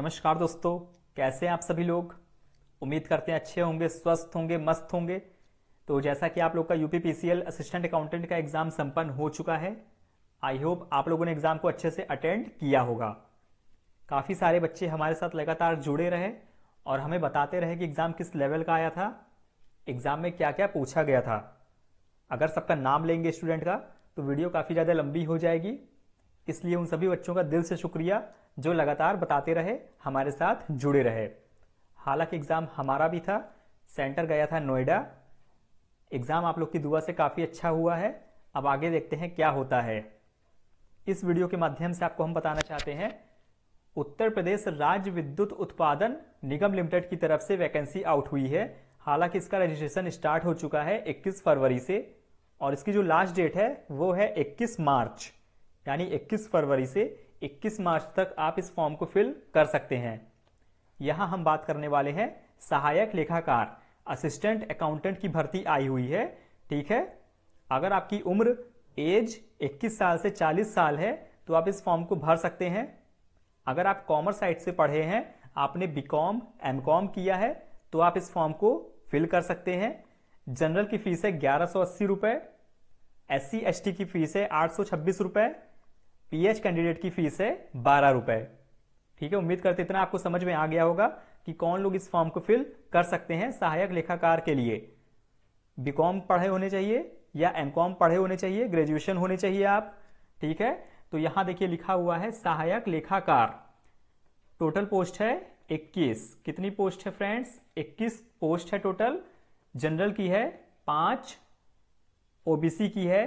नमस्कार दोस्तों कैसे हैं आप सभी लोग उम्मीद करते हैं अच्छे होंगे स्वस्थ होंगे मस्त होंगे तो जैसा कि आप लोग का यूपीपीसीएल असिस्टेंट अकाउंटेंट का एग्जाम संपन्न हो चुका है आई होप आप लोगों ने एग्जाम को अच्छे से अटेंड किया होगा काफ़ी सारे बच्चे हमारे साथ लगातार जुड़े रहे और हमें बताते रहे कि एग्ज़ाम किस लेवल का आया था एग्ज़ाम में क्या क्या पूछा गया था अगर सबका नाम लेंगे स्टूडेंट का तो वीडियो काफ़ी ज़्यादा लंबी हो जाएगी इसलिए उन सभी बच्चों का दिल से शुक्रिया जो लगातार बताते रहे हमारे साथ जुड़े रहे हालांकि एग्ज़ाम हमारा भी था सेंटर गया था नोएडा एग्ज़ाम आप लोग की दुआ से काफ़ी अच्छा हुआ है अब आगे देखते हैं क्या होता है इस वीडियो के माध्यम से आपको हम बताना चाहते हैं उत्तर प्रदेश राज्य विद्युत उत्पादन निगम लिमिटेड की तरफ से वैकेंसी आउट हुई है हालांकि इसका रजिस्ट्रेशन स्टार्ट हो चुका है 21 फरवरी से और इसकी जो लास्ट डेट है वो है 21 मार्च यानी 21 फरवरी से 21 मार्च तक आप इस फॉर्म को फिल कर सकते हैं यहां हम बात करने वाले हैं सहायक लेखाकार असिस्टेंट अकाउंटेंट की भर्ती आई हुई है ठीक है अगर आपकी उम्र एज 21 साल से 40 साल है तो आप इस फॉर्म को भर सकते हैं अगर आप कॉमर्स साइड से पढ़े हैं आपने बी कॉम एम कॉम किया है तो आप इस फॉर्म को फिल कर सकते हैं जनरल की फीस है ग्यारह सौ अस्सी रुपए एस सी एस टी की फीस है आठ सौ छब्बीस रुपए पीएच कैंडिडेट की फीस है बारह रुपए ठीक है उम्मीद करते इतना आपको समझ में आ गया होगा कि कौन लोग इस फॉर्म को फिल कर सकते हैं सहायक लेखाकार के लिए बीकॉम पढ़े होने चाहिए या एमकॉम पढ़े होने चाहिए ग्रेजुएशन होने चाहिए आप ठीक है तो यहां देखिए लिखा हुआ है सहायक लेखाकार टोटल पोस्ट है 21 कितनी पोस्ट है फ्रेंड्स 21 पोस्ट है टोटल जनरल की है पांच ओबीसी की है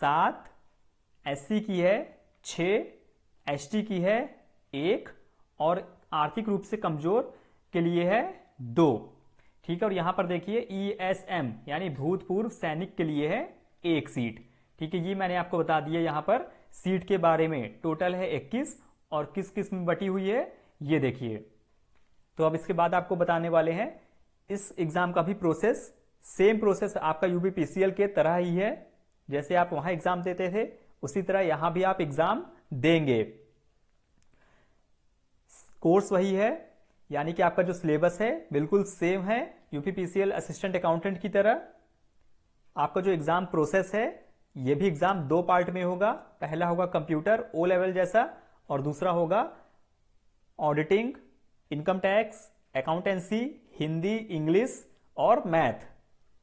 सात एससी की है छ एस की है एक और आर्थिक रूप से कमजोर के लिए है दो ठीक है और यहां पर देखिए ई एस एम यानी भूतपूर्व सैनिक के लिए है एक सीट ठीक है ये मैंने आपको बता दिया यहां पर सीट के बारे में टोटल है 21 और किस किस में बटी हुई है ये देखिए तो अब इसके बाद आपको बताने वाले हैं इस एग्जाम का भी प्रोसेस सेम प्रोसेस आपका यूपीपीसीएल के तरह ही है जैसे आप वहां एग्जाम देते थे उसी तरह यहां भी आप एग्जाम देंगे कोर्स वही है यानी कि आपका जो सिलेबस है बिल्कुल सेम है यूपीपीसीएल असिस्टेंट अकाउंटेंट की तरह आपका जो एग्जाम प्रोसेस है ये भी एग्जाम दो पार्ट में होगा पहला होगा कंप्यूटर ओ लेवल जैसा और दूसरा होगा auditing income tax accountancy Hindi English और मैथ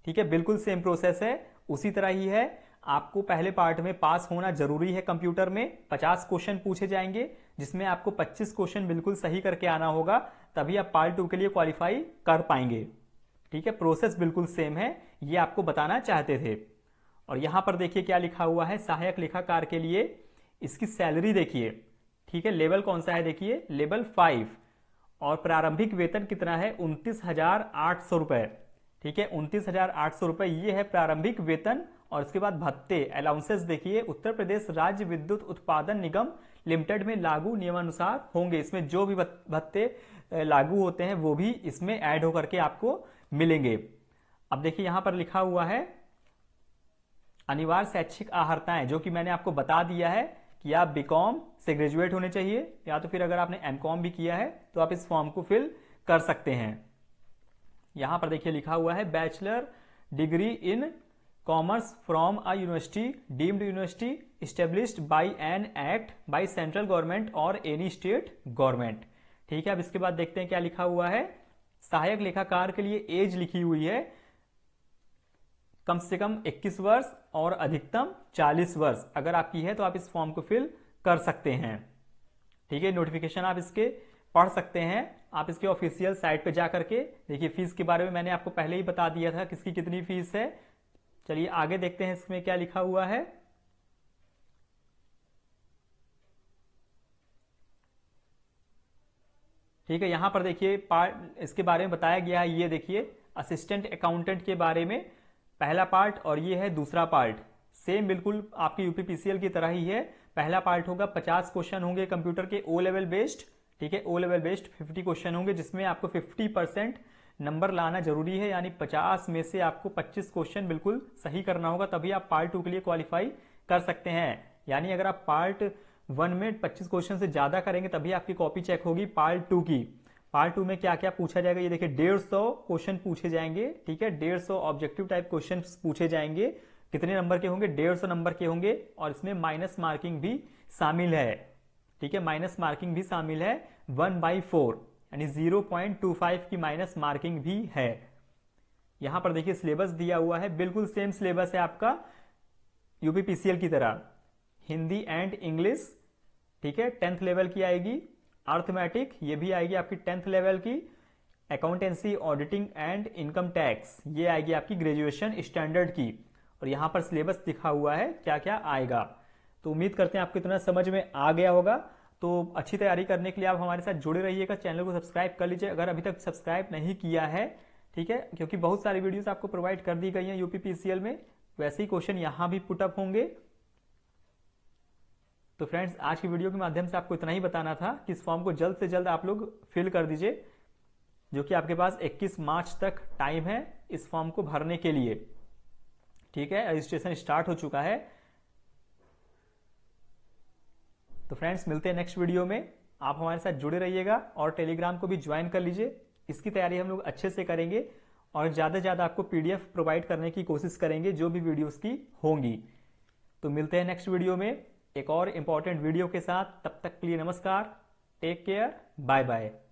ठीक है बिल्कुल सेम प्रोसेस है उसी तरह ही है आपको पहले पार्ट में पास होना जरूरी है कंप्यूटर में 50 क्वेश्चन पूछे जाएंगे जिसमें आपको 25 क्वेश्चन बिल्कुल सही करके आना होगा तभी आप पार्ट टू के लिए क्वालिफाई कर पाएंगे ठीक है प्रोसेस बिल्कुल सेम है ये आपको बताना चाहते थे और यहां पर देखिए क्या लिखा हुआ है सहायक लेखाकार के लिए इसकी सैलरी देखिए ठीक है लेवल कौन सा है देखिए लेवल फाइव और प्रारंभिक वेतन कितना है उनतीस हजार आठ सौ रुपए ठीक है उनतीस हजार आठ सौ रुपए ये है प्रारंभिक वेतन और उसके बाद भत्ते अलाउंसेस देखिए उत्तर प्रदेश राज्य विद्युत उत्पादन निगम लिमिटेड में लागू नियमानुसार होंगे इसमें जो भी भत्ते लागू होते हैं वो भी इसमें ऐड होकर के आपको मिलेंगे अब देखिए यहां पर लिखा हुआ है अनिवार्य शैक्षिक आहर्ताएं जो कि मैंने आपको बता दिया है कि आप बीकॉम से ग्रेजुएट होने चाहिए या तो फिर अगर आपने एमकॉम भी किया है तो आप इस फॉर्म को फिल कर सकते हैं यहां पर देखिए लिखा हुआ है bachelor degree in commerce from a university deemed university established by an act by central government और एनी स्टेट गवर्नमेंट ठीक है अब इसके बाद देखते हैं क्या लिखा हुआ है सहायक लेखाकार के लिए एज लिखी हुई है कम से कम 21 वर्ष और अधिकतम 40 वर्ष अगर आपकी है तो आप इस फॉर्म को फिल कर सकते हैं ठीक है नोटिफिकेशन आप इसके पढ़ सकते हैं आप इसके ऑफिशियल साइट पर जाकर के देखिए फीस के बारे में मैंने आपको पहले ही बता दिया था किसकी कितनी फीस है चलिए आगे देखते हैं इसमें क्या लिखा हुआ है ठीक है यहां पर देखिए पार्ट इसके बारे में बताया गया है ये देखिए असिस्टेंट अकाउंटेंट के बारे में पहला पार्ट और ये है दूसरा पार्ट सेम बिल्कुल आपकी यूपीपीसीएल की तरह ही है पहला पार्ट होगा पचास क्वेश्चन होंगे कंप्यूटर के ओ लेवल बेस्ड ठीक है O level based fifty question होंगे जिसमें आपको फिफ्टी परसेंट नंबर लाना जरूरी है यानी 50 में से आपको 25 क्वेश्चन बिल्कुल सही करना होगा तभी आप पार्ट टू के लिए क्वालिफाई कर सकते हैं यानी अगर आप पार्ट वन में 25 क्वेश्चन से ज्यादा करेंगे तभी आपकी कॉपी चेक होगी पार्ट टू की पार्ट टू में क्या क्या पूछा जाएगा ये देखिए डेढ़ सौ क्वेश्चन पूछे जाएंगे ठीक है डेढ़ सौ ऑब्जेक्टिव टाइप क्वेश्चन पूछे जाएंगे कितने नंबर के होंगे डेढ़ सौ नंबर के होंगे और इसमें माइनस मार्किंग भी शामिल है ठीक है माइनस मार्किंग भी शामिल है वन बाई फोर यानी 0.25 की माइनस मार्किंग भी है यहां पर देखिए सिलेबस दिया हुआ है बिल्कुल सेम सिलेबस है आपका यूपीपीसीएल की तरह हिंदी एंड इंग्लिश ठीक है टेंथ लेवल की आएगी अर्थमेटिक ये भी आएगी आपकी टेंथ लेवल की accountancy auditing and income tax ये आएगी आपकी ग्रेजुएशन स्टैंडर्ड की और यहां पर सिलेबस दिखा हुआ है क्या क्या आएगा तो उम्मीद करते हैं आपको इतना समझ में आ गया होगा तो अच्छी तैयारी करने के लिए आप हमारे साथ जुड़े रहिएगा चैनल को सब्सक्राइब कर लीजिए अगर अभी तक सब्सक्राइब नहीं किया है ठीक है क्योंकि बहुत सारी वीडियोस आपको प्रोवाइड कर दी गई हैं यूपीपीसीएल में वैसे ही क्वेश्चन यहाँ भी पुटअप होंगे तो फ्रेंड्स आज की वीडियो के माध्यम से आपको इतना ही बताना था कि इस फॉर्म को जल्द से जल्द आप लोग फिल कर दीजिए जो कि आपके पास 21 मार्च तक टाइम है इस फॉर्म को भरने के लिए ठीक है रजिस्ट्रेशन स्टार्ट हो चुका है तो फ्रेंड्स मिलते हैं नेक्स्ट वीडियो में आप हमारे साथ जुड़े रहिएगा और टेलीग्राम को भी ज्वाइन कर लीजिए इसकी तैयारी हम लोग अच्छे से करेंगे और ज़्यादा से ज़्यादा आपको पीडीएफ प्रोवाइड करने की कोशिश करेंगे जो भी वीडियोस की होंगी तो मिलते हैं नेक्स्ट वीडियो में एक और इम्पॉर्टेंट वीडियो के साथ तब तक के लिए नमस्कार टेक केयर बाय बाय